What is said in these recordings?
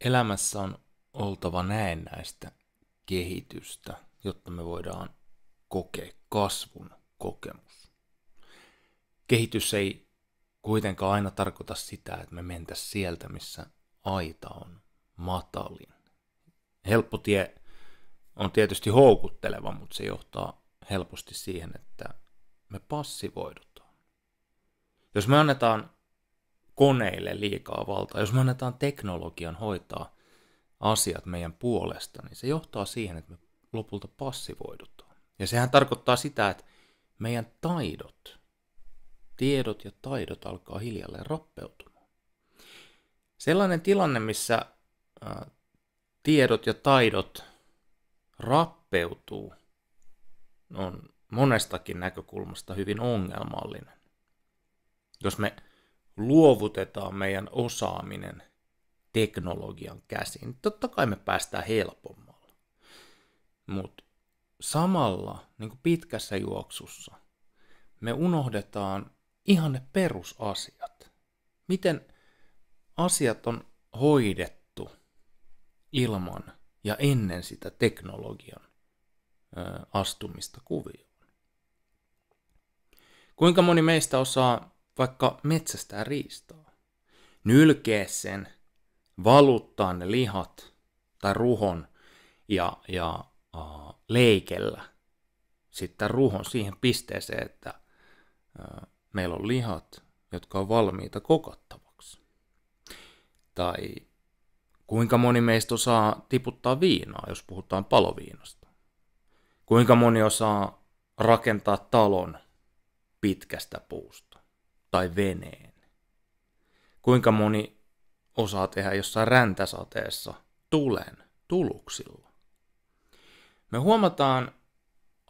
elämässä on oltava näennäistä kehitystä, jotta me voidaan kokea kasvun kokemus. Kehitys ei kuitenkaan aina tarkoita sitä, että me mentä sieltä, missä aita on matalin. Helppo tie on tietysti houkutteleva, mutta se johtaa helposti siihen, että me passivoidutaan. Jos me annetaan koneille liikaa valtaa, jos me annetaan teknologian hoitaa asiat meidän puolesta, niin se johtaa siihen, että me lopulta passivoidutaan. Ja sehän tarkoittaa sitä, että meidän taidot, tiedot ja taidot alkaa hiljalleen rappeutumaan. Sellainen tilanne, missä tiedot ja taidot rappeutuu, on monestakin näkökulmasta hyvin ongelmallinen. Jos me luovutetaan meidän osaaminen teknologian käsiin. Totta kai me päästään helpommalla. Mutta samalla niin pitkässä juoksussa me unohdetaan ihan ne perusasiat. Miten asiat on hoidettu ilman ja ennen sitä teknologian astumista kuvioon. Kuinka moni meistä osaa vaikka metsästää riistaa. Nylkee sen, valuttaa ne lihat tai ruhon ja, ja äh, leikellä sitten ruhon siihen pisteeseen, että äh, meillä on lihat, jotka on valmiita kokattavaksi. Tai kuinka moni meistä osaa tiputtaa viinaa, jos puhutaan paloviinasta. Kuinka moni osaa rakentaa talon pitkästä puusta tai veneen? Kuinka moni osaa tehdä jossain räntäsateessa tulen tuluksilla? Me huomataan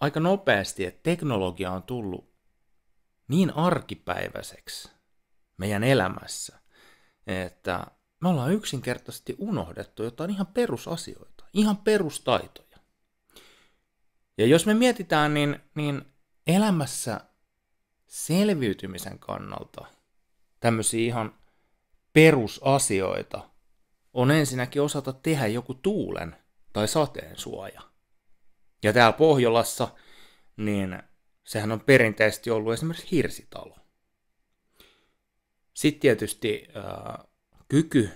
aika nopeasti, että teknologia on tullut niin arkipäiväiseksi meidän elämässä, että me ollaan yksinkertaisesti unohdettu jotain ihan perusasioita, ihan perustaitoja. Ja jos me mietitään, niin, niin elämässä selviytymisen kannalta tämmöisiä ihan perusasioita on ensinnäkin osata tehdä joku tuulen tai sateen suoja. Ja täällä Pohjolassa, niin sehän on perinteisesti ollut esimerkiksi hirsitalo. Sitten tietysti ää, kyky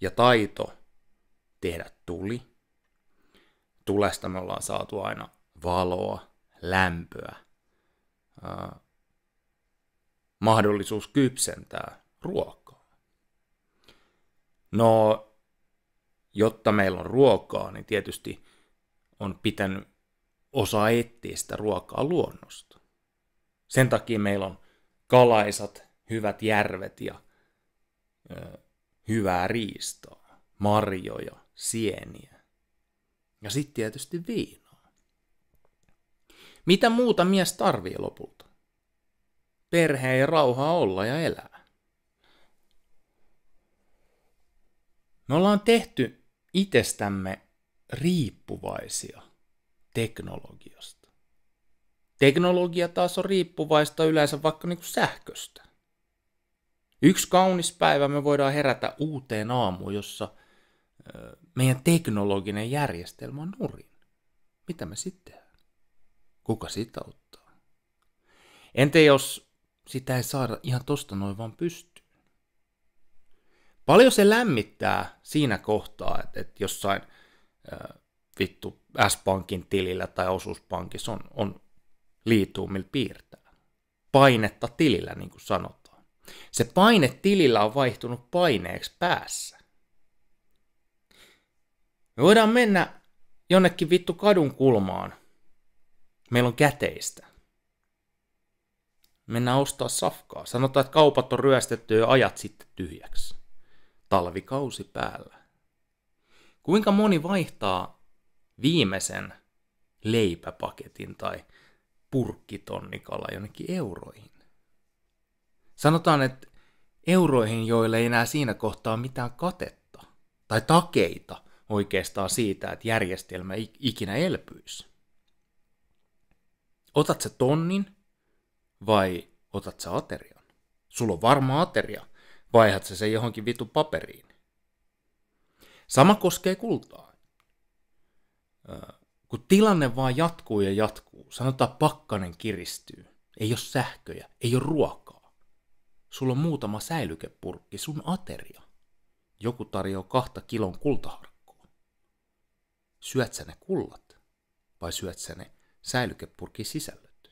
ja taito tehdä tuli. Tulesta me ollaan saatu aina valoa, lämpöä, mahdollisuus kypsentää ruokaa. No, jotta meillä on ruokaa, niin tietysti on pitänyt osa etsiä sitä ruokaa luonnosta. Sen takia meillä on kalaisat, hyvät järvet ja ö, hyvää riistaa, marjoja, sieniä ja sitten tietysti viina. Mitä muuta mies tarvii lopulta? Perhe ja rauhaa olla ja elää. Me ollaan tehty itsestämme riippuvaisia teknologiasta. Teknologia taas on riippuvaista yleensä vaikka niin kuin sähköstä. Yksi kaunis päivä me voidaan herätä uuteen aamuun, jossa meidän teknologinen järjestelmä on nurin. Mitä me sitten Kuka sitä auttaa? Entä jos sitä ei saada ihan tosta noin vaan pystyyn? Paljon se lämmittää siinä kohtaa, että, että jossain äh, vittu S-pankin tilillä tai osuuspankissa on, on liituumilla piirtää. Painetta tilillä, niin kuin sanotaan. Se paine tilillä on vaihtunut paineeksi päässä. Me voidaan mennä jonnekin vittu kadun kulmaan – meillä on käteistä. Mennään ostaa safkaa. Sanotaan, että kaupat on ryöstetty ja ajat sitten tyhjäksi. Talvikausi päällä. Kuinka moni vaihtaa viimeisen leipäpaketin tai purkkitonnikala jonnekin euroihin? Sanotaan, että euroihin, joille ei enää siinä kohtaa mitään katetta tai takeita oikeastaan siitä, että järjestelmä ikinä elpyisi otat sä tonnin vai otat sä aterian? Sulla on varma ateria, vaihat sä se johonkin vitun paperiin. Sama koskee kultaa. Kun tilanne vaan jatkuu ja jatkuu, sanotaan pakkanen kiristyy, ei ole sähköjä, ei ole ruokaa. Sulla on muutama säilykepurkki, sun ateria. Joku tarjoaa kahta kilon kultaharkkoa. Syöt sä ne kullat vai syöt sä ne säilykepurkin sisällöt.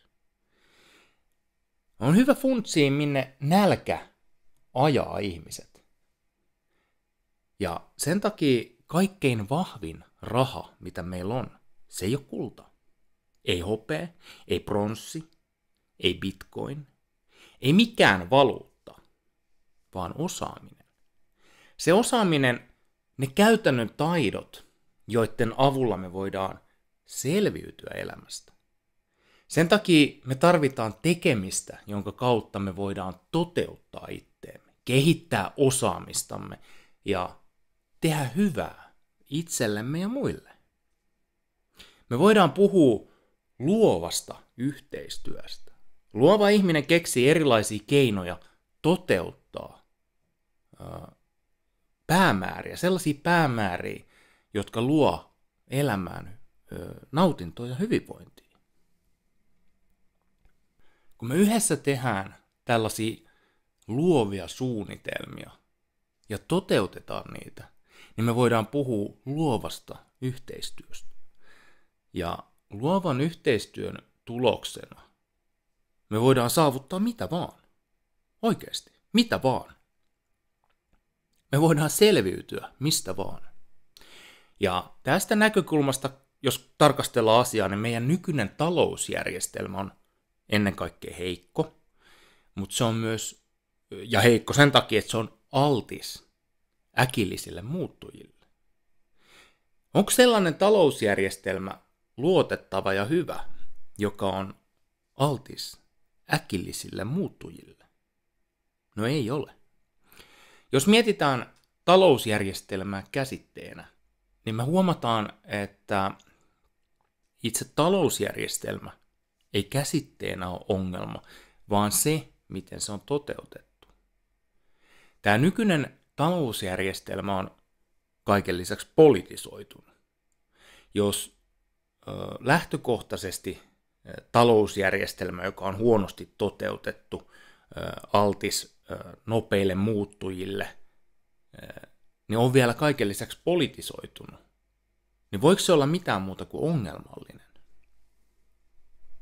On hyvä funtsia, minne nälkä ajaa ihmiset. Ja sen takia kaikkein vahvin raha, mitä meillä on, se ei ole kulta. Ei hopea, ei pronssi, ei bitcoin, ei mikään valuutta, vaan osaaminen. Se osaaminen, ne käytännön taidot, joiden avulla me voidaan selviytyä elämästä. Sen takia me tarvitaan tekemistä, jonka kautta me voidaan toteuttaa itteemme, kehittää osaamistamme ja tehdä hyvää itsellemme ja muille. Me voidaan puhua luovasta yhteistyöstä. Luova ihminen keksii erilaisia keinoja toteuttaa päämääriä, sellaisia päämääriä, jotka luo elämään nautintoa ja hyvinvointia. Kun me yhdessä tehdään tällaisia luovia suunnitelmia ja toteutetaan niitä, niin me voidaan puhua luovasta yhteistyöstä. Ja luovan yhteistyön tuloksena me voidaan saavuttaa mitä vaan. Oikeasti, mitä vaan. Me voidaan selviytyä mistä vaan. Ja tästä näkökulmasta jos tarkastellaan asiaa, niin meidän nykyinen talousjärjestelmä on ennen kaikkea heikko, mutta se on myös, ja heikko sen takia, että se on altis äkillisille muuttujille. Onko sellainen talousjärjestelmä luotettava ja hyvä, joka on altis äkillisille muuttujille? No ei ole. Jos mietitään talousjärjestelmää käsitteenä, niin me huomataan, että itse talousjärjestelmä ei käsitteenä ole ongelma, vaan se, miten se on toteutettu. Tämä nykyinen talousjärjestelmä on kaiken lisäksi politisoitunut. Jos lähtökohtaisesti talousjärjestelmä, joka on huonosti toteutettu, altis nopeille muuttujille, niin on vielä kaiken lisäksi politisoitunut niin voiko se olla mitään muuta kuin ongelmallinen?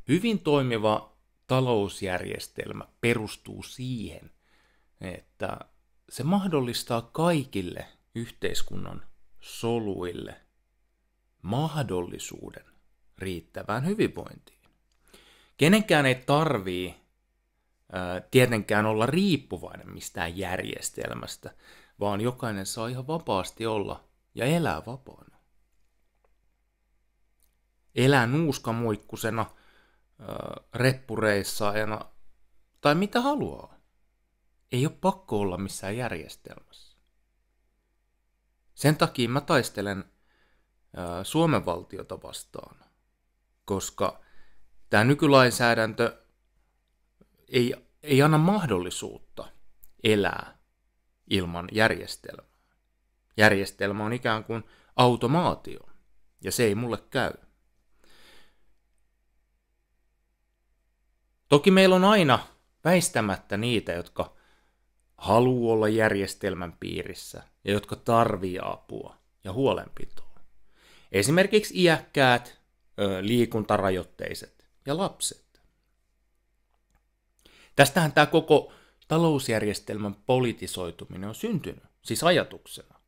Hyvin toimiva talousjärjestelmä perustuu siihen, että se mahdollistaa kaikille yhteiskunnan soluille mahdollisuuden riittävään hyvinvointiin. Kenenkään ei tarvii ää, tietenkään olla riippuvainen mistään järjestelmästä, vaan jokainen saa ihan vapaasti olla ja elää vapaana elää nuuskamuikkusena, reppureissaajana no, tai mitä haluaa. Ei ole pakko olla missään järjestelmässä. Sen takia mä taistelen Suomen valtiota vastaan, koska tämä nykylainsäädäntö ei, ei anna mahdollisuutta elää ilman järjestelmää. Järjestelmä on ikään kuin automaatio, ja se ei mulle käy. Toki meillä on aina väistämättä niitä, jotka haluaa olla järjestelmän piirissä ja jotka tarvii apua ja huolenpitoa. Esimerkiksi iäkkäät, liikuntarajoitteiset ja lapset. Tästähän tämä koko talousjärjestelmän politisoituminen on syntynyt, siis ajatuksena.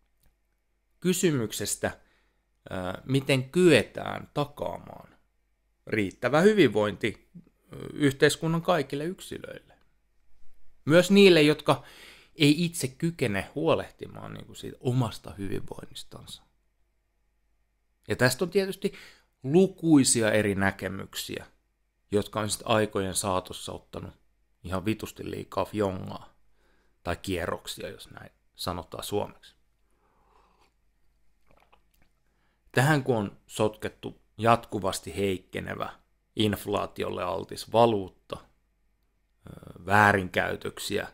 Kysymyksestä, miten kyetään takaamaan riittävä hyvinvointi yhteiskunnan kaikille yksilöille. Myös niille, jotka ei itse kykene huolehtimaan niin kuin siitä omasta hyvinvoinnistansa. Ja tästä on tietysti lukuisia eri näkemyksiä, jotka on sitten aikojen saatossa ottanut ihan vitusti liikaa fjongaa tai kierroksia, jos näin sanotaan suomeksi. Tähän kun on sotkettu jatkuvasti heikkenevä inflaatiolle altis valuutta, väärinkäytöksiä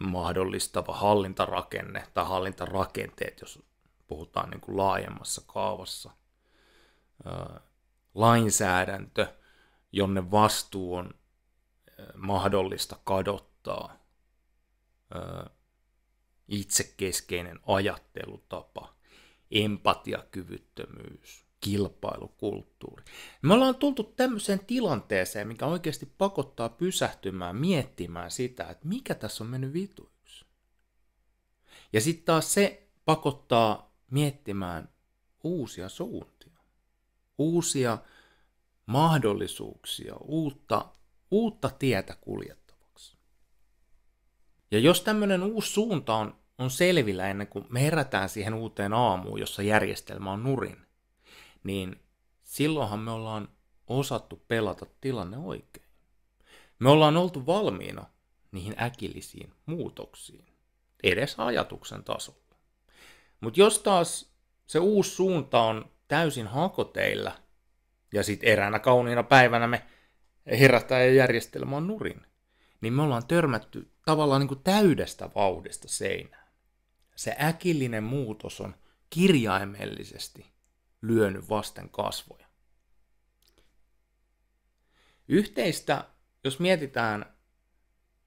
mahdollistava hallintarakenne tai hallintarakenteet, jos puhutaan niin kuin laajemmassa kaavassa, lainsäädäntö, jonne vastuu on mahdollista kadottaa, itsekeskeinen ajattelutapa, empatiakyvyttömyys, kilpailukulttuuri. Me ollaan tultu tämmöiseen tilanteeseen, mikä oikeasti pakottaa pysähtymään, miettimään sitä, että mikä tässä on mennyt vituiksi. Ja sitten taas se pakottaa miettimään uusia suuntia, uusia mahdollisuuksia, uutta, uutta tietä kuljettavaksi. Ja jos tämmöinen uusi suunta on, on selvillä ennen kuin me herätään siihen uuteen aamuun, jossa järjestelmä on nurin, niin silloinhan me ollaan osattu pelata tilanne oikein. Me ollaan oltu valmiina niihin äkillisiin muutoksiin, edes ajatuksen tasolla. Mutta jos taas se uusi suunta on täysin hakoteilla ja sitten eräänä kauniina päivänä me herättää ja järjestelmä on nurin, niin me ollaan törmätty tavallaan niin kuin täydestä vauhdista seinään. Se äkillinen muutos on kirjaimellisesti lyönyt vasten kasvoja. Yhteistä, jos mietitään,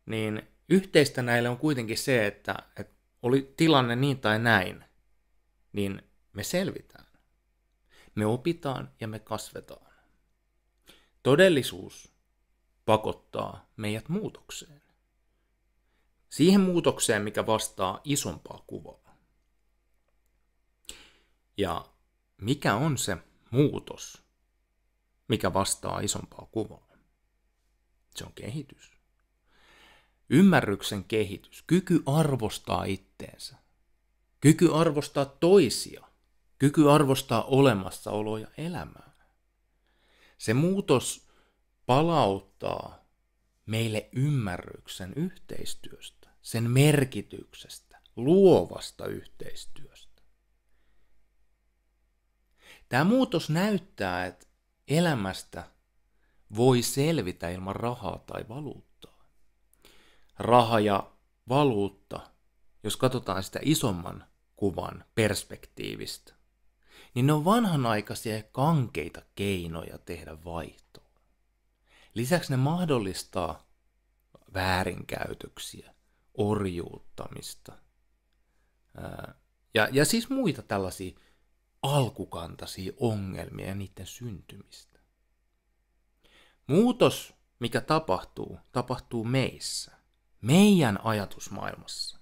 niin yhteistä näille on kuitenkin se, että, että oli tilanne niin tai näin, niin me selvitään. Me opitaan ja me kasvetaan. Todellisuus pakottaa meidät muutokseen. Siihen muutokseen, mikä vastaa isompaa kuvaa. Ja mikä on se muutos, mikä vastaa isompaa kuvaa. Se on kehitys. Ymmärryksen kehitys, kyky arvostaa itteensä, kyky arvostaa toisia, kyky arvostaa olemassaoloa ja elämää. Se muutos palauttaa meille ymmärryksen yhteistyöstä, sen merkityksestä, luovasta yhteistyöstä Tämä muutos näyttää, että elämästä voi selvitä ilman rahaa tai valuuttaa. Raha ja valuutta, jos katsotaan sitä isomman kuvan perspektiivistä, niin ne on vanhanaikaisia ja kankeita keinoja tehdä vaihtoa. Lisäksi ne mahdollistaa väärinkäytöksiä, orjuuttamista – ja, ja siis muita tällaisia alkukantaisia ongelmia ja niiden syntymistä. Muutos, mikä tapahtuu, tapahtuu meissä, meidän ajatusmaailmassa,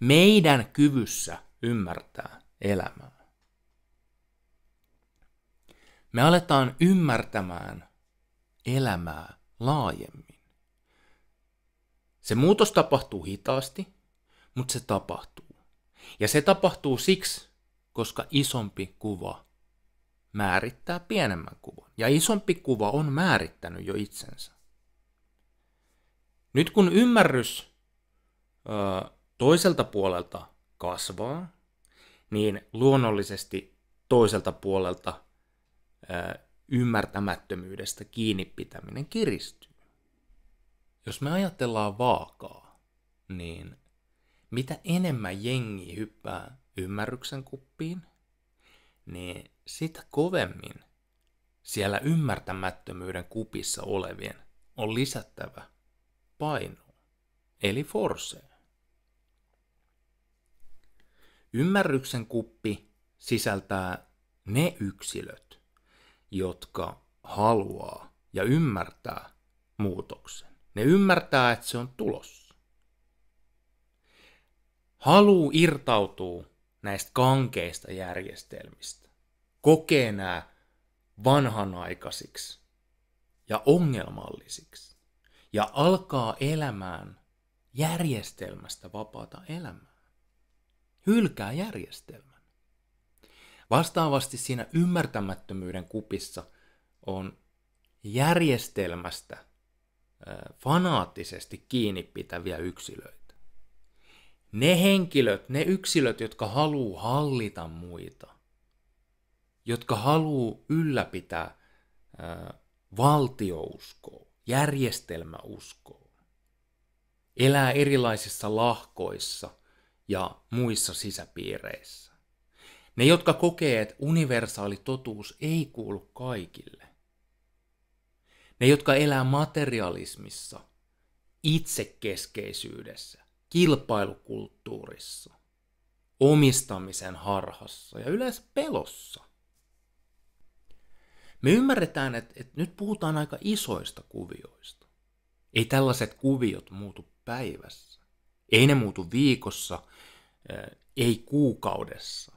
meidän kyvyssä ymmärtää elämää. Me aletaan ymmärtämään elämää laajemmin. Se muutos tapahtuu hitaasti, mutta se tapahtuu. Ja se tapahtuu siksi, koska isompi kuva määrittää pienemmän kuvan. Ja isompi kuva on määrittänyt jo itsensä. Nyt kun ymmärrys ö, toiselta puolelta kasvaa, niin luonnollisesti toiselta puolelta ö, ymmärtämättömyydestä kiinni pitäminen kiristyy. Jos me ajatellaan vaakaa, niin mitä enemmän jengi hyppää ymmärryksen kuppiin, niin sitä kovemmin siellä ymmärtämättömyyden kupissa olevien on lisättävä painoa, eli forcea. Ymmärryksen kuppi sisältää ne yksilöt, jotka haluaa ja ymmärtää muutoksen. Ne ymmärtää, että se on tulossa. Haluu irtautuu näistä kankeista järjestelmistä, kokee nämä vanhanaikaisiksi ja ongelmallisiksi ja alkaa elämään järjestelmästä vapaata elämää. Hylkää järjestelmän. Vastaavasti siinä ymmärtämättömyyden kupissa on järjestelmästä fanaattisesti kiinni pitäviä yksilöitä ne henkilöt, ne yksilöt, jotka haluaa hallita muita, jotka haluaa ylläpitää äh, valtiouskoa, järjestelmäuskoa, elää erilaisissa lahkoissa ja muissa sisäpiireissä. Ne, jotka kokee, että universaali totuus ei kuulu kaikille. Ne, jotka elää materialismissa, itsekeskeisyydessä, kilpailukulttuurissa, omistamisen harhassa ja yleensä pelossa. Me ymmärretään, että, että nyt puhutaan aika isoista kuvioista. Ei tällaiset kuviot muutu päivässä. Ei ne muutu viikossa, eh, ei kuukaudessa.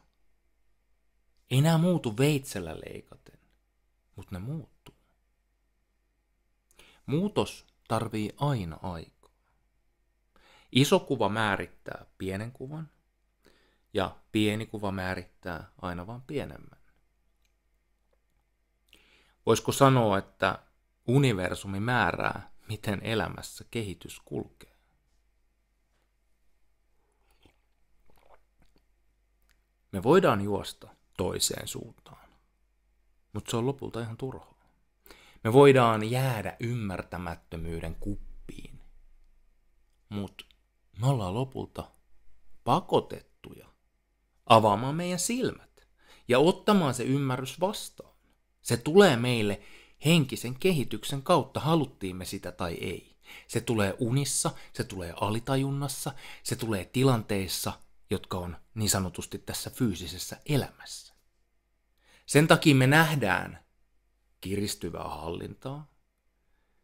Ei nämä muutu veitsellä leikaten, mutta ne muuttuu. Muutos tarvii aina aikaa. Iso kuva määrittää pienen kuvan ja pieni kuva määrittää aina vain pienemmän. Voisiko sanoa, että universumi määrää, miten elämässä kehitys kulkee? Me voidaan juosta toiseen suuntaan, mutta se on lopulta ihan turhaa. Me voidaan jäädä ymmärtämättömyyden kuppiin, mutta me ollaan lopulta pakotettuja avaamaan meidän silmät ja ottamaan se ymmärrys vastaan. Se tulee meille henkisen kehityksen kautta, haluttiin me sitä tai ei. Se tulee unissa, se tulee alitajunnassa, se tulee tilanteissa, jotka on niin sanotusti tässä fyysisessä elämässä. Sen takia me nähdään kiristyvää hallintaa,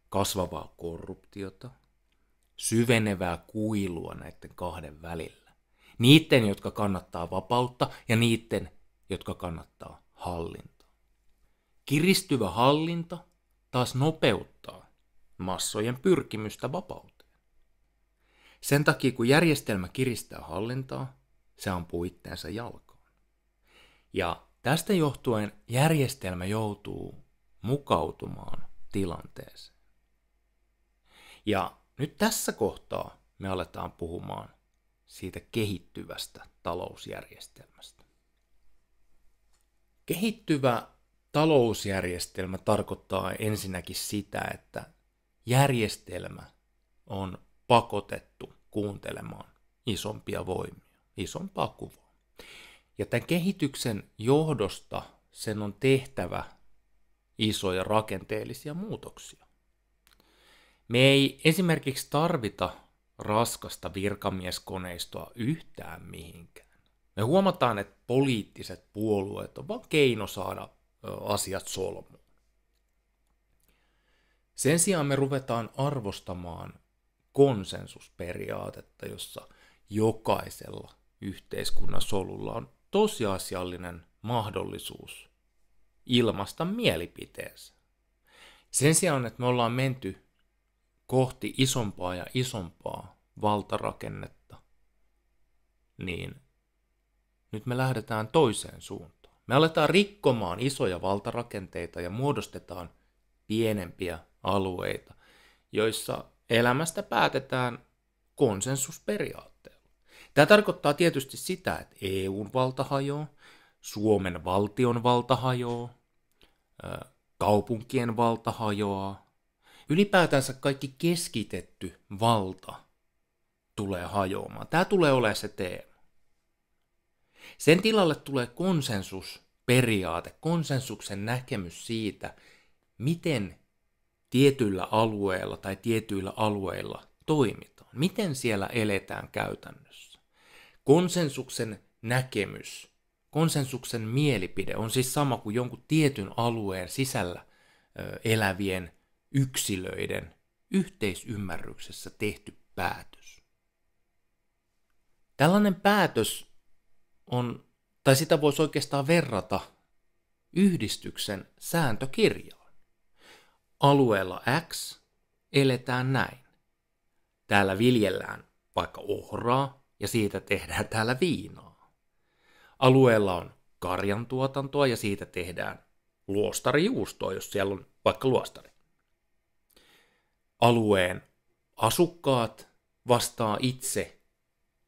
kasvavaa korruptiota – syvenevää kuilua näiden kahden välillä. Niiden, jotka kannattaa vapautta ja niiden, jotka kannattaa hallintaa. Kiristyvä hallinta taas nopeuttaa massojen pyrkimystä vapauteen. Sen takia, kun järjestelmä kiristää hallintaa, se ampuu itteensä jalkaan. Ja tästä johtuen järjestelmä joutuu mukautumaan tilanteeseen. Ja nyt tässä kohtaa me aletaan puhumaan siitä kehittyvästä talousjärjestelmästä. Kehittyvä talousjärjestelmä tarkoittaa ensinnäkin sitä, että järjestelmä on pakotettu kuuntelemaan isompia voimia, isompaa kuvaa. Ja tämän kehityksen johdosta sen on tehtävä isoja rakenteellisia muutoksia. Me ei esimerkiksi tarvita raskasta virkamieskoneistoa yhtään mihinkään. Me huomataan, että poliittiset puolueet on vain keino saada asiat solmuun. Sen sijaan me ruvetaan arvostamaan konsensusperiaatetta, jossa jokaisella yhteiskunnan solulla on tosiasiallinen mahdollisuus ilmaista mielipiteensä. Sen sijaan, että me ollaan menty kohti isompaa ja isompaa valtarakennetta, niin nyt me lähdetään toiseen suuntaan. Me aletaan rikkomaan isoja valtarakenteita ja muodostetaan pienempiä alueita, joissa elämästä päätetään konsensusperiaatteella. Tämä tarkoittaa tietysti sitä, että EUn valta hajoo, Suomen valtion valta hajoaa, kaupunkien valta hajoaa, ylipäätänsä kaikki keskitetty valta tulee hajoamaan. Tämä tulee olemaan se teema. Sen tilalle tulee konsensusperiaate, konsensuksen näkemys siitä, miten tietyillä alueilla tai tietyillä alueilla toimitaan, miten siellä eletään käytännössä. Konsensuksen näkemys, konsensuksen mielipide on siis sama kuin jonkun tietyn alueen sisällä elävien yksilöiden yhteisymmärryksessä tehty päätös. Tällainen päätös on, tai sitä voisi oikeastaan verrata yhdistyksen sääntökirjaan. Alueella X eletään näin. Täällä viljellään vaikka ohraa ja siitä tehdään täällä viinaa. Alueella on karjantuotantoa ja siitä tehdään luostarijuustoa, jos siellä on vaikka luostari alueen asukkaat vastaa itse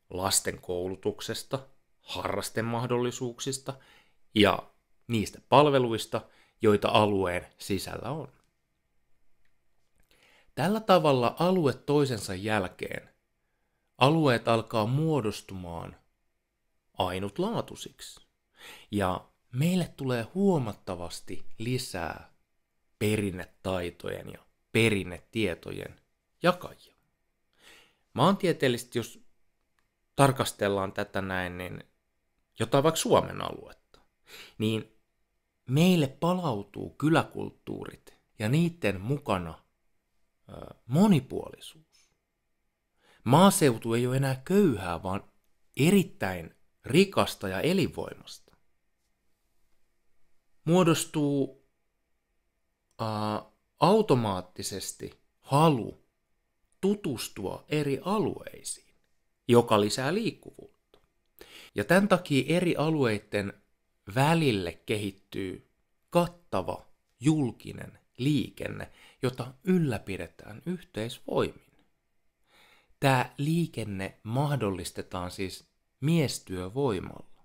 lasten koulutuksesta, harrastemahdollisuuksista ja niistä palveluista, joita alueen sisällä on. Tällä tavalla alue toisensa jälkeen alueet alkaa muodostumaan ainutlaatuisiksi. Ja meille tulee huomattavasti lisää perinnetaitojen ja perinnetietojen jakajia. Maantieteellisesti, jos tarkastellaan tätä näin, niin jotain vaikka Suomen aluetta, niin meille palautuu kyläkulttuurit ja niiden mukana monipuolisuus. Maaseutu ei ole enää köyhää, vaan erittäin rikasta ja elinvoimasta. Muodostuu automaattisesti halu tutustua eri alueisiin, joka lisää liikkuvuutta. Ja tämän takia eri alueiden välille kehittyy kattava julkinen liikenne, jota ylläpidetään yhteisvoimin. Tämä liikenne mahdollistetaan siis miestyövoimalla.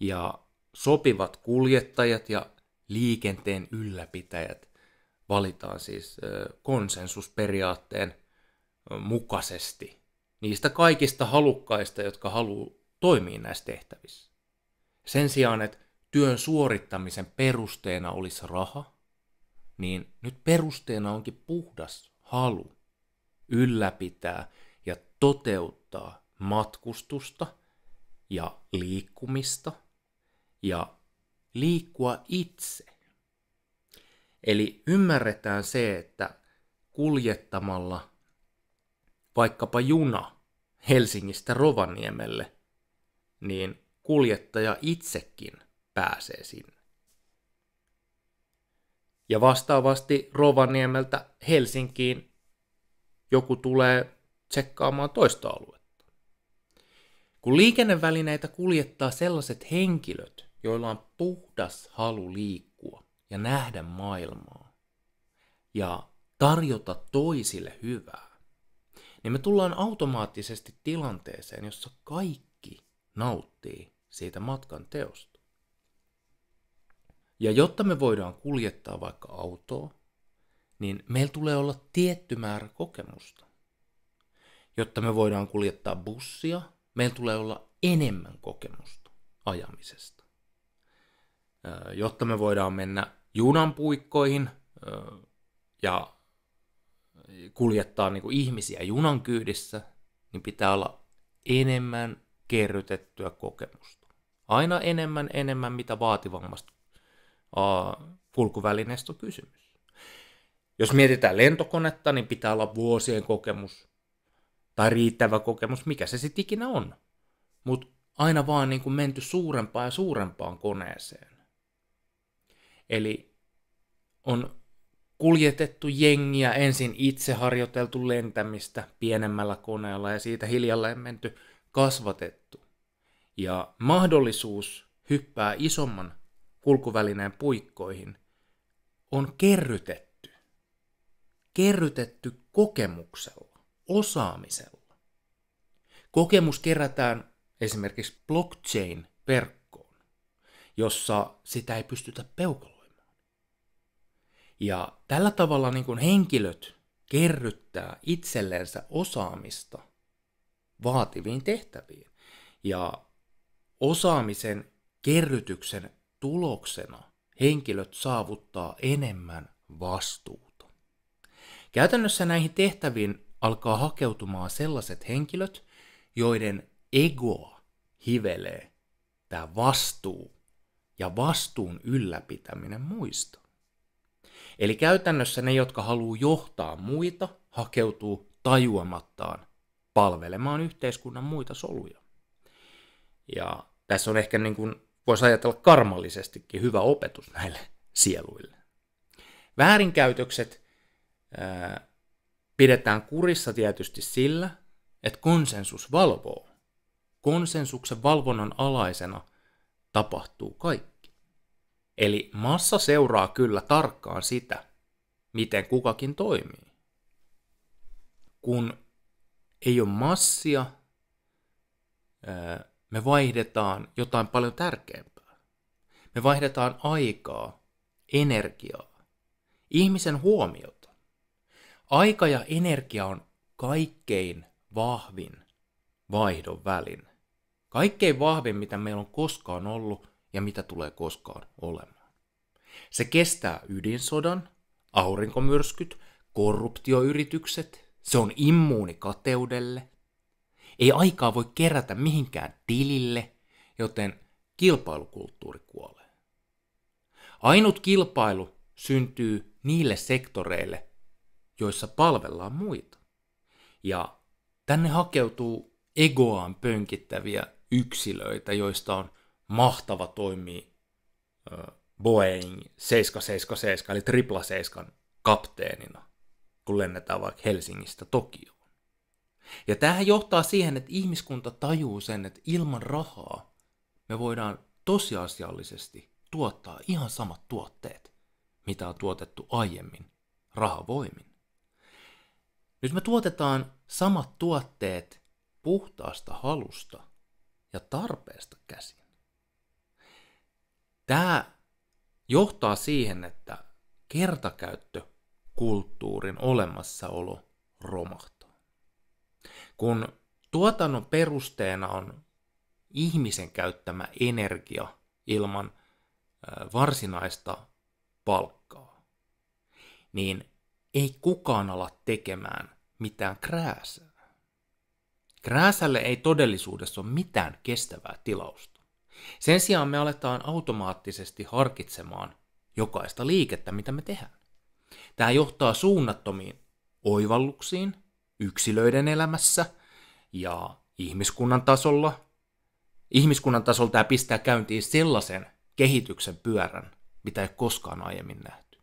Ja sopivat kuljettajat ja liikenteen ylläpitäjät valitaan siis konsensusperiaatteen mukaisesti niistä kaikista halukkaista, jotka haluaa toimia näissä tehtävissä. Sen sijaan, että työn suorittamisen perusteena olisi raha, niin nyt perusteena onkin puhdas halu ylläpitää ja toteuttaa matkustusta ja liikkumista ja liikkua itse Eli ymmärretään se, että kuljettamalla vaikkapa juna Helsingistä Rovaniemelle, niin kuljettaja itsekin pääsee sinne. Ja vastaavasti Rovaniemeltä Helsinkiin joku tulee tsekkaamaan toista aluetta. Kun liikennevälineitä kuljettaa sellaiset henkilöt, joilla on puhdas halu liikkua, ja nähdä maailmaa ja tarjota toisille hyvää, niin me tullaan automaattisesti tilanteeseen, jossa kaikki nauttii siitä matkan teosta. Ja jotta me voidaan kuljettaa vaikka autoa, niin meillä tulee olla tietty määrä kokemusta. Jotta me voidaan kuljettaa bussia, meillä tulee olla enemmän kokemusta ajamisesta. Jotta me voidaan mennä junanpuikkoihin ja kuljettaa niin kuin ihmisiä junan kyydissä, niin pitää olla enemmän kerrytettyä kokemusta. Aina enemmän, enemmän, mitä vaativammasta kulkuvälineestä on kysymys. Jos mietitään lentokonetta, niin pitää olla vuosien kokemus tai riittävä kokemus, mikä se sitten ikinä on. Mutta aina vaan niin kuin menty suurempaan ja suurempaan koneeseen. Eli on kuljetettu jengiä, ensin itse harjoiteltu lentämistä pienemmällä koneella ja siitä hiljalleen menty kasvatettu. Ja mahdollisuus hyppää isomman kulkuvälineen puikkoihin on kerrytetty. Kerrytetty kokemuksella, osaamisella. Kokemus kerätään esimerkiksi blockchain-verkkoon, jossa sitä ei pystytä peukalla. Ja tällä tavalla niin kuin henkilöt kerryttää itsellensä osaamista vaativiin tehtäviin. Ja osaamisen kerrytyksen tuloksena henkilöt saavuttaa enemmän vastuuta. Käytännössä näihin tehtäviin alkaa hakeutumaan sellaiset henkilöt, joiden egoa hivelee tämä vastuu ja vastuun ylläpitäminen muista. Eli käytännössä ne, jotka haluaa johtaa muita, hakeutuu tajuamattaan palvelemaan yhteiskunnan muita soluja. Ja tässä on ehkä niin kuin, voisi ajatella karmallisestikin hyvä opetus näille sieluille. Väärinkäytökset ää, pidetään kurissa tietysti sillä, että konsensus valvoo. Konsensuksen valvonnan alaisena tapahtuu kaikki. Eli massa seuraa kyllä tarkkaan sitä, miten kukakin toimii. Kun ei ole massia, me vaihdetaan jotain paljon tärkeämpää. Me vaihdetaan aikaa, energiaa, ihmisen huomiota. Aika ja energia on kaikkein vahvin vaihdon välin. Kaikkein vahvin, mitä meillä on koskaan ollut ja mitä tulee koskaan olemaan. Se kestää ydinsodan, aurinkomyrskyt, korruptioyritykset, se on immuuni kateudelle. Ei aikaa voi kerätä mihinkään tilille, joten kilpailukulttuuri kuolee. Ainut kilpailu syntyy niille sektoreille, joissa palvellaan muita. Ja tänne hakeutuu egoaan pönkittäviä yksilöitä, joista on mahtava toimii Boeing 777 eli 7 kapteenina, kun lennetään vaikka Helsingistä Tokioon. Ja tähän johtaa siihen, että ihmiskunta tajuu sen, että ilman rahaa me voidaan tosiasiallisesti tuottaa ihan samat tuotteet, mitä on tuotettu aiemmin rahavoimin. Nyt me tuotetaan samat tuotteet puhtaasta halusta ja tarpeesta käsin. Tämä johtaa siihen, että kertakäyttökulttuurin olemassaolo romahtaa. Kun tuotannon perusteena on ihmisen käyttämä energia ilman varsinaista palkkaa, niin ei kukaan ala tekemään mitään krääsää. Krääsälle ei todellisuudessa ole mitään kestävää tilausta. Sen sijaan me aletaan automaattisesti harkitsemaan jokaista liikettä, mitä me tehdään. Tämä johtaa suunnattomiin oivalluksiin yksilöiden elämässä ja ihmiskunnan tasolla. Ihmiskunnan tasolla tämä pistää käyntiin sellaisen kehityksen pyörän, mitä ei koskaan aiemmin nähty.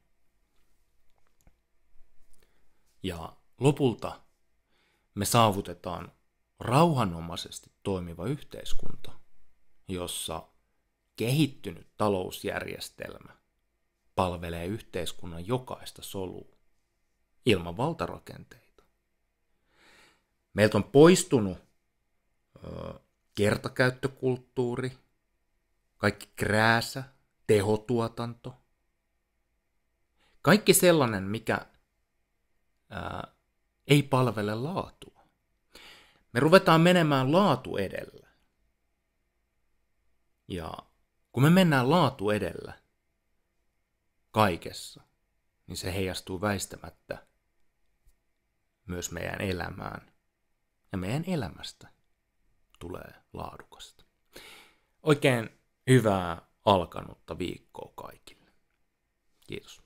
Ja lopulta me saavutetaan rauhanomaisesti toimiva yhteiskunta, jossa kehittynyt talousjärjestelmä palvelee yhteiskunnan jokaista solua ilman valtarakenteita. Meiltä on poistunut ö, kertakäyttökulttuuri, kaikki krääsä, tehotuotanto, kaikki sellainen, mikä ei palvele laatua. Me ruvetaan menemään laatu edellä. Ja kun me mennään laatu edellä kaikessa, niin se heijastuu väistämättä myös meidän elämään. Ja meidän elämästä tulee laadukasta. Oikein hyvää alkanutta viikkoa kaikille. Kiitos.